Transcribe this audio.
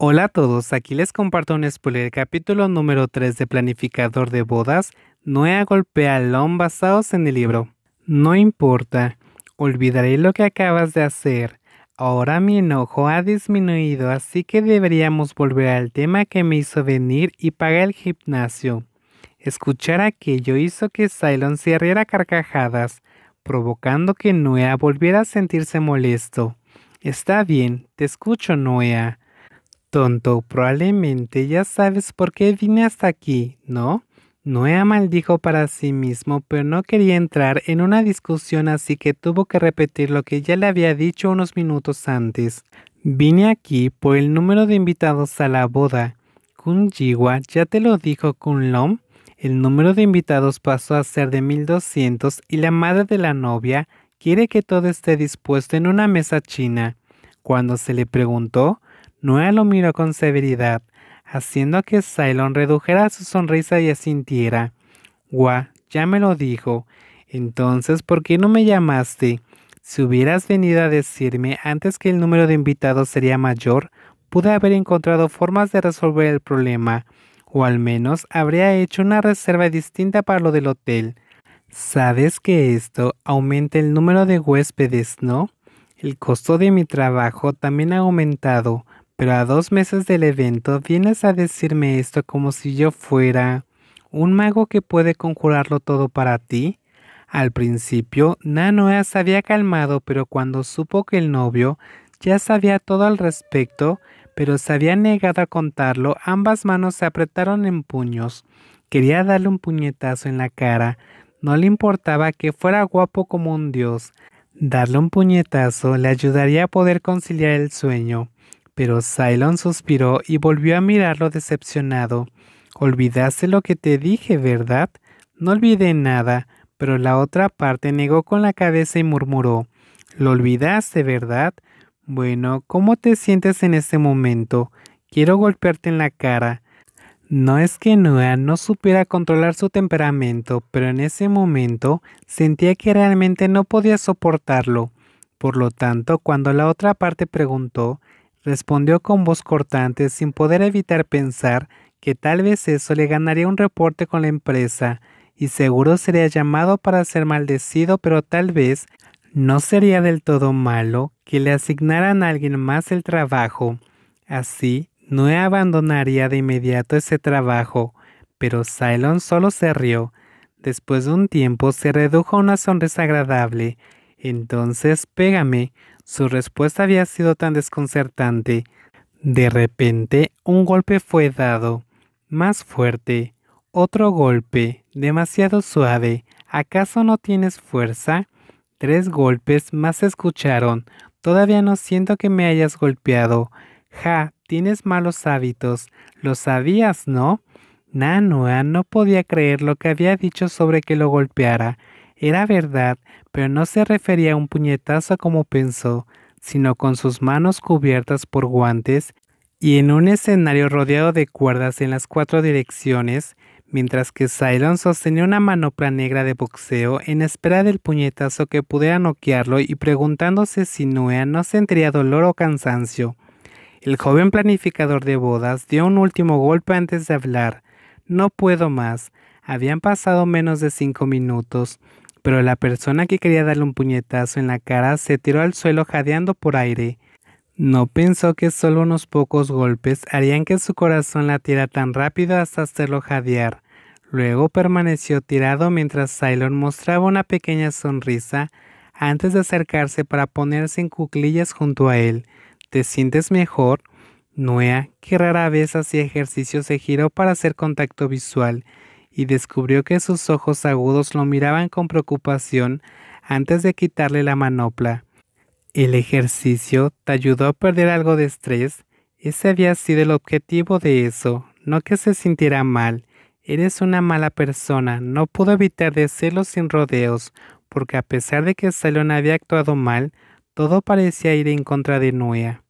Hola a todos, aquí les comparto un spoiler del capítulo número 3 de Planificador de Bodas. Noea golpea a Lon basados en el libro. No importa, olvidaré lo que acabas de hacer. Ahora mi enojo ha disminuido, así que deberíamos volver al tema que me hizo venir y pagar el gimnasio. Escuchar aquello hizo que Cylon se carcajadas, provocando que Noea volviera a sentirse molesto. Está bien, te escucho, Noea. Tonto, probablemente ya sabes por qué vine hasta aquí, ¿no? Noé maldijo para sí mismo, pero no quería entrar en una discusión, así que tuvo que repetir lo que ya le había dicho unos minutos antes. Vine aquí por el número de invitados a la boda. ¿Kunjiwa ya te lo dijo Kun Lom. El número de invitados pasó a ser de 1200 y la madre de la novia quiere que todo esté dispuesto en una mesa china. Cuando se le preguntó, Noé lo miró con severidad, haciendo que Cylon redujera su sonrisa y asintiera. Gua ya me lo dijo. Entonces, ¿por qué no me llamaste? Si hubieras venido a decirme antes que el número de invitados sería mayor, pude haber encontrado formas de resolver el problema, o al menos habría hecho una reserva distinta para lo del hotel. Sabes que esto aumenta el número de huéspedes, ¿no? El costo de mi trabajo también ha aumentado. Pero a dos meses del evento vienes a decirme esto como si yo fuera un mago que puede conjurarlo todo para ti. Al principio, Nanoa se había calmado, pero cuando supo que el novio ya sabía todo al respecto, pero se había negado a contarlo, ambas manos se apretaron en puños. Quería darle un puñetazo en la cara. No le importaba que fuera guapo como un dios. Darle un puñetazo le ayudaría a poder conciliar el sueño. Pero Cylon suspiró y volvió a mirarlo decepcionado. Olvidaste lo que te dije, ¿verdad? No olvidé nada, pero la otra parte negó con la cabeza y murmuró. Lo olvidaste, ¿verdad? Bueno, ¿cómo te sientes en este momento? Quiero golpearte en la cara. No es que Noah no supiera controlar su temperamento, pero en ese momento sentía que realmente no podía soportarlo. Por lo tanto, cuando la otra parte preguntó, respondió con voz cortante sin poder evitar pensar que tal vez eso le ganaría un reporte con la empresa y seguro sería llamado para ser maldecido, pero tal vez no sería del todo malo que le asignaran a alguien más el trabajo. Así, no abandonaría de inmediato ese trabajo, pero Cylon solo se rió. Después de un tiempo se redujo a una sonrisa agradable. Entonces, pégame, su respuesta había sido tan desconcertante. De repente, un golpe fue dado, más fuerte, otro golpe, demasiado suave. ¿Acaso no tienes fuerza? Tres golpes más escucharon. Todavía no siento que me hayas golpeado. Ja, tienes malos hábitos. Lo sabías, ¿no? Nanua no podía creer lo que había dicho sobre que lo golpeara. Era verdad, pero no se refería a un puñetazo como pensó, sino con sus manos cubiertas por guantes y en un escenario rodeado de cuerdas en las cuatro direcciones, mientras que Cylon sostenía una manopla negra de boxeo en espera del puñetazo que pudiera noquearlo y preguntándose si Nuea no sentiría dolor o cansancio. El joven planificador de bodas dio un último golpe antes de hablar. No puedo más. Habían pasado menos de cinco minutos pero la persona que quería darle un puñetazo en la cara se tiró al suelo jadeando por aire. No pensó que solo unos pocos golpes harían que su corazón latiera tan rápido hasta hacerlo jadear. Luego permaneció tirado mientras Cylon mostraba una pequeña sonrisa antes de acercarse para ponerse en cuclillas junto a él. ¿Te sientes mejor? Noea, que rara vez hacía ejercicio, se giró para hacer contacto visual y descubrió que sus ojos agudos lo miraban con preocupación antes de quitarle la manopla. El ejercicio te ayudó a perder algo de estrés. Ese había sido el objetivo de eso, no que se sintiera mal. Eres una mala persona, no pudo evitar decirlo sin rodeos, porque a pesar de que Salón había actuado mal, todo parecía ir en contra de Nueva.